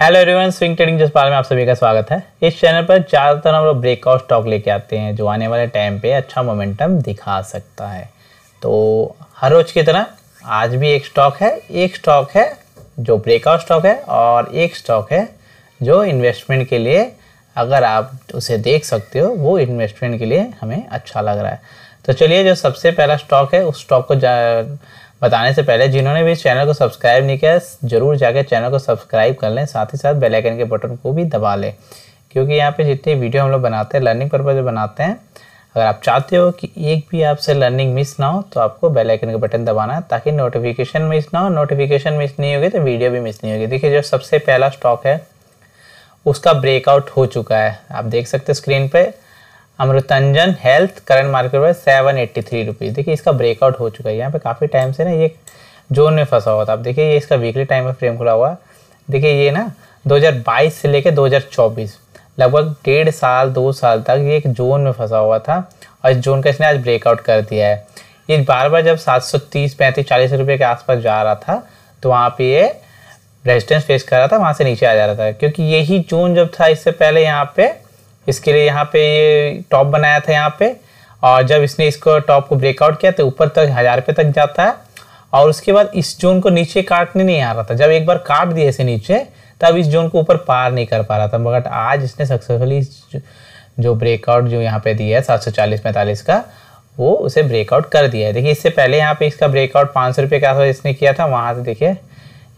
hello everyone swing trading जिस बारे में आप सभी का स्वागत है इस चैनल पर ज़्यादातर हम लोग ब्रेकआउट स्टॉक लेके आते हैं जो आने वाले टाइम पे अच्छा मोमेंटम दिखा सकता है तो हर रोज की तरह आज भी एक स्टॉक है एक स्टॉक है जो ब्रेकआउट स्टॉक है और एक स्टॉक है जो इन्वेस्टमेंट के लिए अगर आप उसे देख सकते हो वो इन्वेस्टमेंट के लिए हमें अच्छा लग रहा है तो चलिए जो सबसे पहला स्टॉक है उस स्टॉक को बताने से पहले जिन्होंने भी इस चैनल को सब्सक्राइब नहीं किया जरूर जाकर चैनल को सब्सक्राइब कर लें साथ ही साथ बेल आइकन के बटन को भी दबा लें क्योंकि यहाँ पे जितनी वीडियो हम लोग बनाते हैं लर्निंग पर्पज बनाते हैं अगर आप चाहते हो कि एक भी आपसे लर्निंग मिस ना हो तो आपको बेल आइकन का बटन दबाना है ताकि नोटिफिकेशन मिस ना हो नोटिफिकेशन मिस नहीं होगी तो वीडियो भी मिस नहीं होगी देखिए जो सबसे पहला स्टॉक है उसका ब्रेकआउट हो चुका है आप देख सकते स्क्रीन पर Amrutanjan health current market price seven eighty three rupees देखिए इसका ब्रेकआउट हो चुका है यहाँ पे काफ़ी टाइम से ना ये जोन में फंसा हुआ था आप देखिए ये इसका वीकली टाइम में फ्रेम खुला हुआ है देखिए ये ना 2022 से लेके 2024 लगभग डेढ़ साल दो साल तक ये एक जोन में फंसा हुआ था और इस जोन का इसने आज ब्रेकआउट कर दिया है ये बार बार जब सात सौ तीस पैंतीस चालीस रुपये के आसपास जा रहा था तो वहाँ पर ये रेजिस्टेंस फेस कर रहा था वहाँ से नीचे आ जा रहा था क्योंकि यही जोन जब था इससे पहले यहाँ पर इसके लिए यहाँ पे ये टॉप बनाया था यहाँ पे और जब इसने इसको टॉप को ब्रेकआउट किया तो ऊपर तक हज़ार रुपये तक जाता है और उसके बाद इस जोन को नीचे काटने नहीं आ रहा था जब एक बार काट दिया इसे नीचे तब इस जोन को ऊपर पार नहीं कर पा रहा था मगर आज इसने सक्सेसफुली जो ब्रेकआउट जो यहाँ पे दिया है सात सौ चालीस पैंतालीस का वो उसे ब्रेकआउट कर दिया है देखिए इससे पहले यहाँ पे इसका ब्रेकआउट पाँच सौ रुपये का इसने किया था वहाँ से देखिए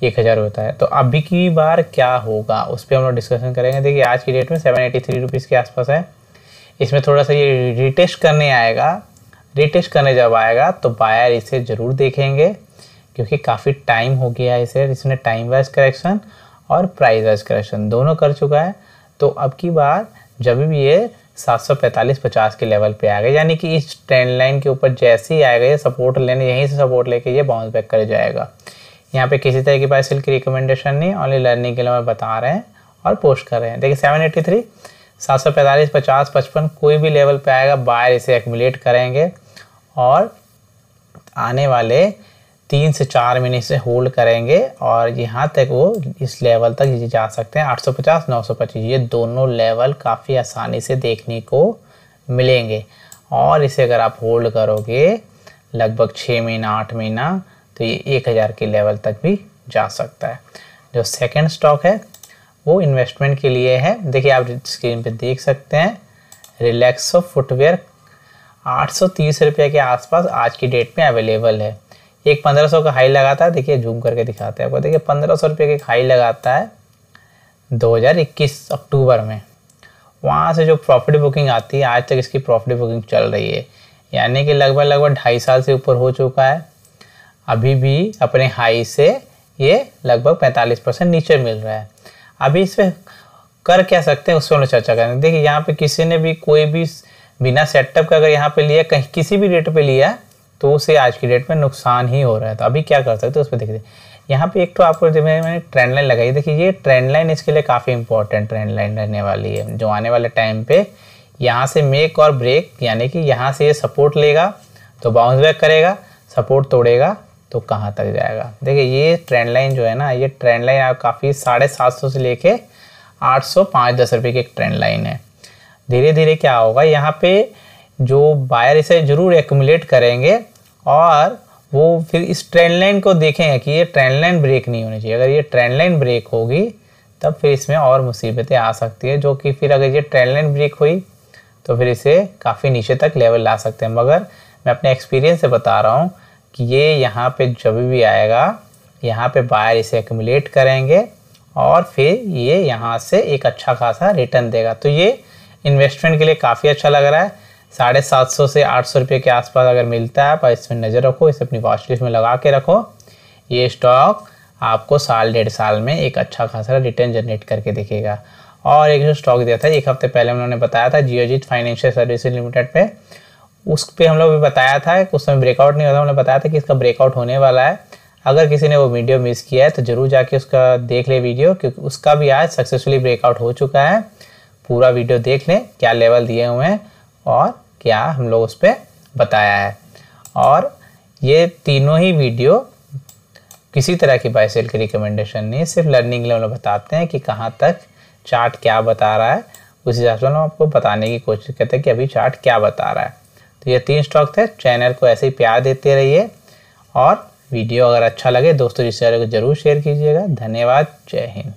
एक हज़ार होता है तो अभी की बार क्या होगा उस पर हम लोग डिस्कशन करेंगे देखिए आज की डेट में सेवन एटी थ्री रुपीज़ के आसपास है इसमें थोड़ा सा ये रिटेस्ट करने आएगा रिटेस्ट करने जब आएगा तो बायर इसे ज़रूर देखेंगे क्योंकि काफ़ी टाइम हो गया है इसे इसने टाइम वाइज करेक्शन और प्राइस वाइज करेक्शन दोनों कर चुका है तो अब की बार जब भी ये सात सौ पैंतालीस पचास के लेवल पे आ गए यानी कि इस ट्रेंड लाइन के ऊपर जैसे ही आएगा ये सपोर्ट लेने यहीं से सपोर्ट लेके ये बाउंस बैक कर जाएगा यहाँ पे किसी तरह की बायोसिल की रिकमेंडेशन नहीं ओनली लर्निंग के लिए मैं बता रहे हैं और पोस्ट कर रहे हैं देखिए सेवन एट्टी थ्री सात सौ पैंतालीस पचास पचपन कोई भी लेवल पे आएगा बायर इसे एकमुलेट करेंगे और आने वाले तीन से चार महीने से होल्ड करेंगे और यहाँ तक वो इस लेवल तक ये जा सकते हैं आठ सौ पचास नौ सौ पच्चीस ये दोनों लेवल काफ़ी आसानी से देखने को मिलेंगे और इसे अगर आप होल्ड करोगे लगभग छः महीना आठ महीना तो ये एक हज़ार के लेवल तक भी जा सकता है जो सेकेंड स्टॉक है वो इन्वेस्टमेंट के लिए है देखिए आप स्क्रीन पे देख सकते हैं रिलैक्सो फुटवेयर आठ सौ तीस रुपये के आसपास आज की डेट में अवेलेबल है एक पंद्रह सौ का हाई लगाता है देखिए जूम करके दिखाते हैं आपको देखिए पंद्रह सौ रुपये का हाई लगाता है 2021 अक्टूबर में वहाँ से जो प्रॉफिट बुकिंग आती है आज तक इसकी प्रॉफिट बुकिंग चल रही है यानी कि लगभग लगभग ढाई साल से ऊपर हो चुका है अभी भी अपने हाई से ये लगभग 45 परसेंट नीचे मिल रहा है अभी इस पर कर क्या सकते हैं उस पर चर्चा करेंगे देखिए यहाँ पे किसी ने भी कोई भी बिना सेटअप का अगर यहाँ पे लिया कहीं किसी भी रेट पे लिया तो उसे आज की डेट में नुकसान ही हो रहा है तो अभी क्या कर सकते हैं उस पर देखिए यहाँ पे एक तो आपको जब मैंने ट्रेंड लाइन लगाई देखिए ये ट्रेंड लाइन इसके लिए काफ़ी इंपॉर्टेंट ट्रेंड लाइन रहने वाली है जो आने वाले टाइम पे यहाँ से मेक और ब्रेक यानी कि यहाँ से ये सपोर्ट लेगा तो बाउंस बैक करेगा सपोर्ट तोड़ेगा तो कहाँ तक जाएगा देखिए ये ट्रेंड लाइन जो है ना ये ट्रेंड लाइन आप काफ़ी साढ़े सात सौ से लेके आठ सौ पाँच दस रुपये की एक ट्रेंड लाइन है धीरे धीरे क्या होगा यहाँ पे जो बायर इसे ज़रूर एकमुलेट करेंगे और वो फिर इस ट्रेंड लाइन को देखेंगे कि ये ट्रेंड लाइन ब्रेक नहीं होनी चाहिए अगर ये ट्रेंड लाइन ब्रेक होगी तब फिर इसमें और मुसीबतें आ सकती है जो कि फिर अगर ये ट्रेंड लाइन ब्रेक हुई तो फिर इसे काफ़ी नीचे तक लेवल ला सकते हैं मगर मैं अपने एक्सपीरियंस से बता रहा हूँ कि ये यहाँ पे जब भी आएगा यहाँ पे बायर इसे एकमुलेट करेंगे और फिर ये यहाँ से एक अच्छा खासा रिटर्न देगा तो ये इन्वेस्टमेंट के लिए काफ़ी अच्छा लग रहा है साढ़े सात सौ से आठ सौ रुपये के आसपास अगर मिलता है पर इसमें नज़र रखो इसे अपनी वॉच लिस्ट में लगा के रखो ये स्टॉक आपको साल डेढ़ साल में एक अच्छा खासा रिटर्न जनरेट करके देखेगा और एक जो स्टॉक दिया था एक हफ्ते पहले उन्होंने बताया था जियोजीत फाइनेंशियल सर्विस लिमिटेड पे उस पर हम लोग बताया था उस समय ब्रेकआउट नहीं होता हमने बताया था कि इसका ब्रेकआउट होने वाला है अगर किसी ने वो वीडियो मिस किया है तो ज़रूर जाके उसका देख ले वीडियो क्योंकि उसका भी आज सक्सेसफुली ब्रेकआउट हो चुका है पूरा वीडियो देख लें क्या लेवल दिए हुए हैं और क्या हम लोग उस पर बताया है और ये तीनों ही वीडियो किसी तरह की बाई की रिकमेंडेशन नहीं सिर्फ लर्निंग लेवल में बताते हैं कि कहाँ तक चार्ट क्या बता रहा है उस हिसाब से हम आपको बताने की कोशिश करते हैं कि अभी चार्ट क्या बता रहा है तो ये तीन स्टॉक थे चैनल को ऐसे ही प्यार देते रहिए और वीडियो अगर अच्छा लगे दोस्तों रिश्तेदारों को ज़रूर शेयर कीजिएगा धन्यवाद जय हिंद